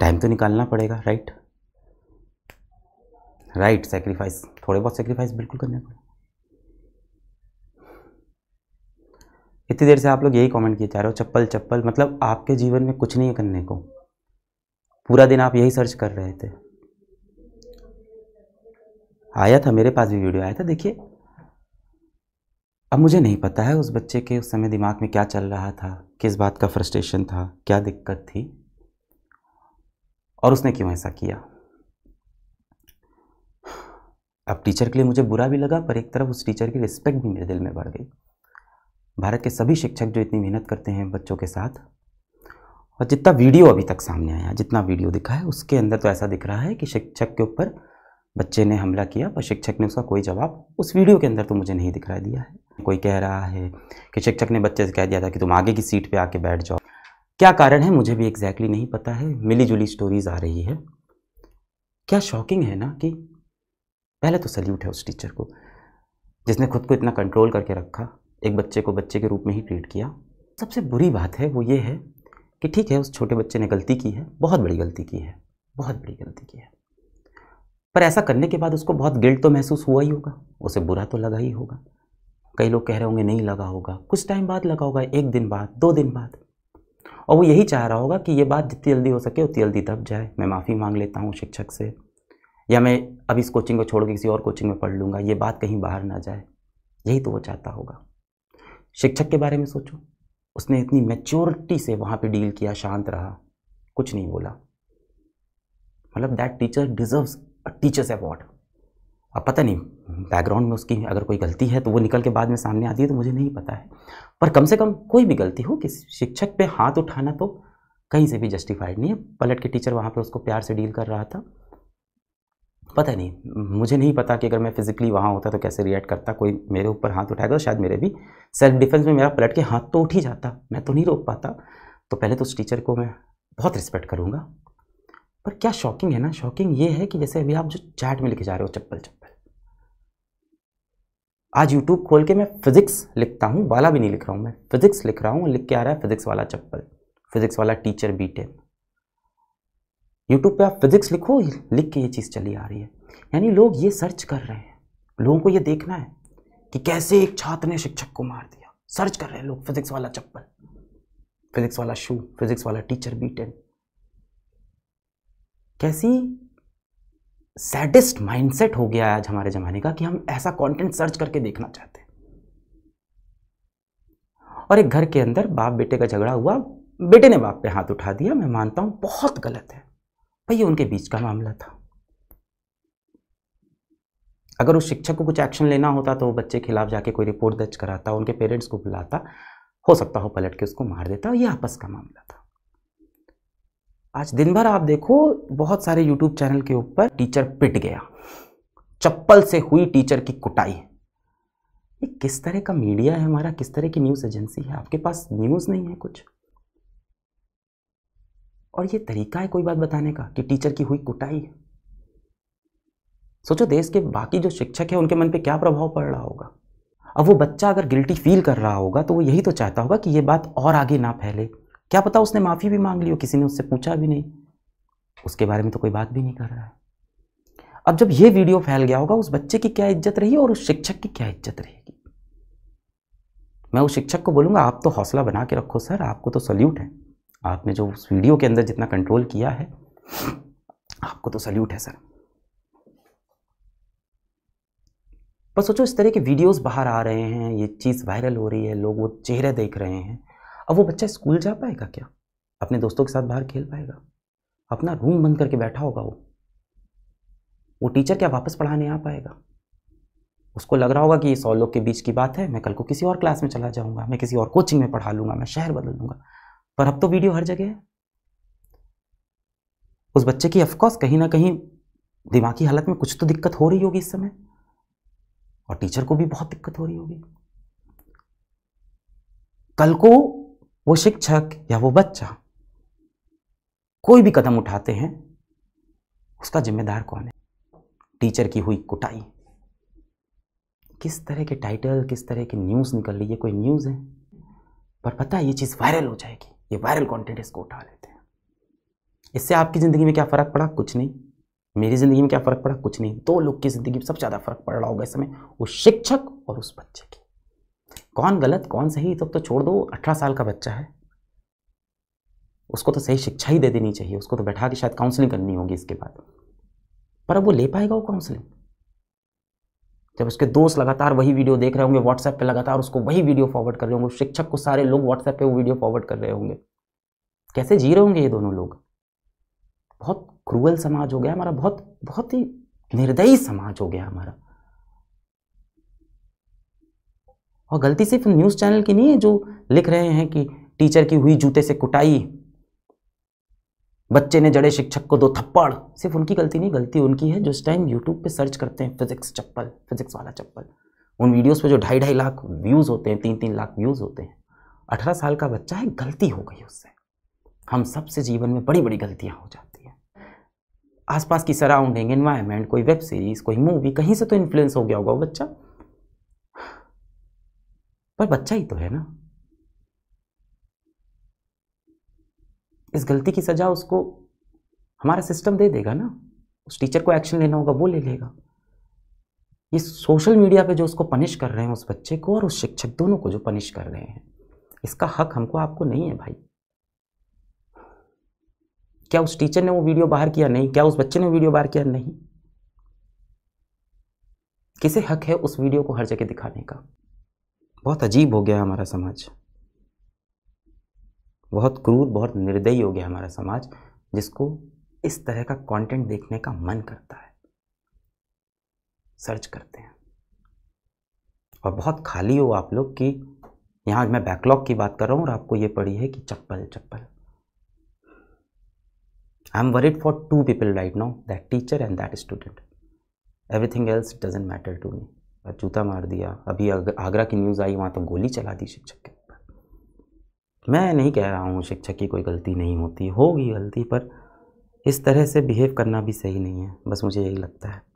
time तो निकालना पड़ेगा राइट राइट सेक्रीफाइस थोड़े बहुत सेक्रीफाइस बिल्कुल करने पड़े इतनी देर से आप लोग यही कमेंट किए जा रहे हो चप्पल चप्पल मतलब आपके जीवन में कुछ नहीं है करने को पूरा दिन आप यही सर्च कर रहे थे आया था मेरे पास भी वीडियो आया था देखिए अब मुझे नहीं पता है उस बच्चे के उस समय दिमाग में क्या चल रहा था किस बात का फ्रस्ट्रेशन था क्या दिक्कत थी और उसने क्यों ऐसा किया अब टीचर के लिए मुझे बुरा भी लगा पर एक तरफ उस टीचर की रिस्पेक्ट भी मेरे दिल में बढ़ गई भारत के सभी शिक्षक जो इतनी मेहनत करते हैं बच्चों के साथ और जितना वीडियो अभी तक सामने आया जितना वीडियो दिखा है उसके अंदर तो ऐसा दिख रहा है कि शिक्षक के ऊपर बच्चे ने हमला किया पर शिक्षक ने उसका कोई जवाब उस वीडियो के अंदर तो मुझे नहीं दिखाई दिया है कोई कह रहा है कि शिक्षक ने बच्चे से कह दिया था कि तुम आगे की सीट पे आके बैठ जाओ क्या कारण है मुझे भी एग्जैक्टली exactly नहीं पता है मिली जुली स्टोरीज आ रही है क्या शॉकिंग है ना कि पहले तो सल्यूट है उस टीचर को जिसने खुद को इतना कंट्रोल करके रखा एक बच्चे को बच्चे के रूप में ही ट्रीट किया सबसे बुरी बात है वो ये है कि ठीक है उस छोटे बच्चे ने गलती की है बहुत बड़ी गलती की है बहुत बड़ी गलती की है पर ऐसा करने के बाद उसको बहुत गिल्ट तो महसूस हुआ ही होगा उसे बुरा तो लगा ही होगा कई लोग कह रहे होंगे नहीं लगा होगा कुछ टाइम बाद लगा होगा एक दिन बाद दो दिन बाद और वो यही चाह रहा होगा कि ये बात जितनी जल्दी हो सके उतनी जल्दी दब जाए मैं माफ़ी मांग लेता हूँ शिक्षक से या मैं अब इस कोचिंग को छोड़ के किसी और कोचिंग में पढ़ लूँगा ये बात कहीं बाहर ना जाए यही तो वो चाहता होगा शिक्षक के बारे में सोचो उसने इतनी मेच्योरिटी से वहाँ पे डील किया शांत रहा कुछ नहीं बोला मतलब that teacher deserves a teachers award अब पता नहीं बैकग्राउंड में उसकी अगर कोई गलती है तो वो निकल के बाद में सामने आती है तो मुझे नहीं पता है पर कम से कम कोई भी गलती हो कि शिक्षक पे हाथ उठाना तो कहीं से भी जस्टिफाइड नहीं है पलट के टीचर वहाँ पे उसको प्यार से डील कर रहा था पता नहीं मुझे नहीं पता कि अगर मैं फिजिकली वहाँ होता तो कैसे रिएक्ट करता कोई मेरे ऊपर हाथ उठाएगा तो शायद मेरे भी सेल्फ डिफेंस में मेरा पलट के हाथ तो उठ ही जाता मैं तो नहीं रोक पाता तो पहले तो उस टीचर को मैं बहुत रिस्पेक्ट करूँगा पर क्या शॉकिंग है ना शॉकिंग ये है कि जैसे अभी आप जो चैट में लेके जा रहे हो चप्पल चप्पल आज YouTube खोल के मैं फिजिक्स लिखता हूँ वाला भी नहीं लिख रहा हूँ मैं फिजिक्स लिख रहा हूँ लिख के आ रहा है फिजिक्स वाला चप्पल फिजिक्स वाला टीचर बी टेन यूट्यूब पर आप फिजिक्स लिखो लिख के ये चीज़ चली आ रही है यानी लोग ये सर्च कर रहे हैं लोगों को ये देखना है कि कैसे एक छात्र ने शिक्षक को मार दिया सर्च कर रहे हैं लोग फिजिक्स वाला चप्पल फिजिक्स वाला शू फिजिक्स वाला टीचर बी टेन कैसी सैडेस्ट माइंडसेट हो गया है आज हमारे ज़माने का कि हम ऐसा कंटेंट सर्च करके देखना चाहते हैं और एक घर के अंदर बाप बेटे का झगड़ा हुआ बेटे ने बाप पे हाथ उठा दिया मैं मानता हूं बहुत गलत है भाई ये उनके बीच का मामला था अगर उस शिक्षक को कुछ एक्शन लेना होता तो वो बच्चे के खिलाफ जाके कोई रिपोर्ट दर्ज कराता उनके पेरेंट्स को बुलाता हो सकता हो पलट के उसको मार देता ये आपस का मामला था आज दिन भर आप देखो बहुत सारे यूट्यूब चैनल के ऊपर टीचर पिट गया चप्पल से हुई टीचर की कुटाई ये किस तरह का मीडिया है हमारा किस तरह की न्यूज़ एजेंसी है आपके पास न्यूज़ नहीं है कुछ और ये तरीका है कोई बात बताने का कि टीचर की हुई कुटाई सोचो देश के बाकी जो शिक्षक हैं उनके मन पे क्या प्रभाव पड़ रहा होगा अब वो बच्चा अगर गिल्टी फील कर रहा होगा तो वो यही तो चाहता होगा कि ये बात और आगे ना फैले क्या पता उसने माफ़ी भी मांग ली हो किसी ने उससे पूछा भी नहीं उसके बारे में तो कोई बात भी नहीं कर रहा है अब जब ये वीडियो फैल गया होगा उस बच्चे की क्या इज्जत रही और उस शिक्षक की क्या इज्जत रहेगी मैं उस शिक्षक को बोलूँगा आप तो हौसला बना के रखो सर आपको तो सल्यूट है आपने जो उस वीडियो के अंदर जितना कंट्रोल किया है आपको तो सल्यूट है सर पर सोचो इस तरह के वीडियोस बाहर आ रहे हैं ये चीज़ वायरल हो रही है लोग वो चेहरे देख रहे हैं अब वो बच्चा स्कूल जा पाएगा क्या अपने दोस्तों के साथ बाहर खेल पाएगा अपना रूम बंद करके बैठा होगा वो वो टीचर क्या वापस पढ़ाने आ पाएगा उसको लग रहा होगा कि ये सौ लोग के बीच की बात है मैं कल को किसी और क्लास में चला जाऊंगा मैं किसी और कोचिंग में पढ़ा लूंगा मैं शहर बदल लूंगा पर अब तो वीडियो हर जगह है उस बच्चे की अफकोर्स कहीं ना कहीं दिमागी हालत में कुछ तो दिक्कत हो रही होगी इस समय और टीचर को भी बहुत दिक्कत हो रही होगी कल को वो शिक्षक या वो बच्चा कोई भी कदम उठाते हैं उसका जिम्मेदार कौन है टीचर की हुई कुटाई किस तरह के टाइटल किस तरह की न्यूज़ निकल रही है कोई न्यूज़ है पर पता है ये चीज़ वायरल हो जाएगी ये वायरल कंटेंट इसको उठा लेते हैं इससे आपकी ज़िंदगी में क्या फ़र्क पड़ा कुछ नहीं मेरी ज़िंदगी में क्या फ़र्क पड़ा कुछ नहीं दो लोग की ज़िंदगी में सबसे ज़्यादा फ़र्क पड़ रहा होगा इस समय उस शिक्षक और उस बच्चे की कौन गलत कौन सही तब तो, तो छोड़ दो अठारह साल का बच्चा है उसको तो सही शिक्षा ही दे देनी चाहिए उसको तो बैठा के शायद काउंसलिंग करनी होगी इसके बाद पर अब वो ले पाएगा वो काउंसलिंग जब उसके दोस्त लगातार वही वीडियो देख रहे होंगे व्हाट्सएप पे लगातार उसको वही वीडियो फॉरवर्ड कर रहे होंगे शिक्षक को सारे लोग व्हाट्सएप पे वो वीडियो फॉरवर्ड कर रहे होंगे कैसे जी रहे होंगे ये दोनों लोग बहुत क्रूअल समाज हो गया हमारा बहुत बहुत ही निर्दयी समाज हो गया हमारा और गलती सिर्फ न्यूज़ चैनल की नहीं है जो लिख रहे हैं कि टीचर की हुई जूते से कुटाई बच्चे ने जड़े शिक्षक को दो थप्पड़ सिर्फ उनकी गलती नहीं गलती उनकी है जो इस टाइम यूट्यूब पे सर्च करते हैं फिजिक्स चप्पल फिजिक्स वाला चप्पल उन वीडियोस पे जो ढाई ढाई लाख व्यूज़ होते हैं तीन तीन लाख व्यूज़ होते हैं अठारह साल का बच्चा है गलती हो गई उससे हम सबसे जीवन में बड़ी बड़ी गलतियाँ हो जाती हैं आसपास की सराउंडिंग इन्वायरमेंट कोई वेब सीरीज़ कोई मूवी कहीं से तो इन्फ्लुएंस हो गया होगा वो बच्चा पर बच्चा ही तो है ना इस गलती की सज़ा उसको हमारा सिस्टम दे देगा ना उस टीचर को एक्शन लेना होगा वो ले लेगा ये सोशल मीडिया पे जो उसको पनिश कर रहे हैं उस बच्चे को और उस शिक्षक दोनों को जो पनिश कर रहे हैं इसका हक हमको आपको नहीं है भाई क्या उस टीचर ने वो वीडियो बाहर किया नहीं क्या उस बच्चे ने वीडियो बाहर किया नहीं किसे हक है उस वीडियो को हर जगह दिखाने का बहुत अजीब हो गया हमारा समाज बहुत क्रूर बहुत निर्दयी हो गया हमारा समाज जिसको इस तरह का कंटेंट देखने का मन करता है सर्च करते हैं और बहुत खाली हो आप लोग कि यहाँ मैं बैकलॉग की बात कर रहा हूँ और आपको ये पड़ी है कि चप्पल चप्पल I am worried for two people right now that teacher and that student everything else doesn't matter to me जूता मार दिया अभी आगरा की न्यूज़ आई वहाँ तो गोली चला दी शिक्षक के ऊपर मैं नहीं कह रहा हूँ शिक्षक की कोई गलती नहीं होती होगी गलती पर इस तरह से बिहेव करना भी सही नहीं है बस मुझे यही लगता है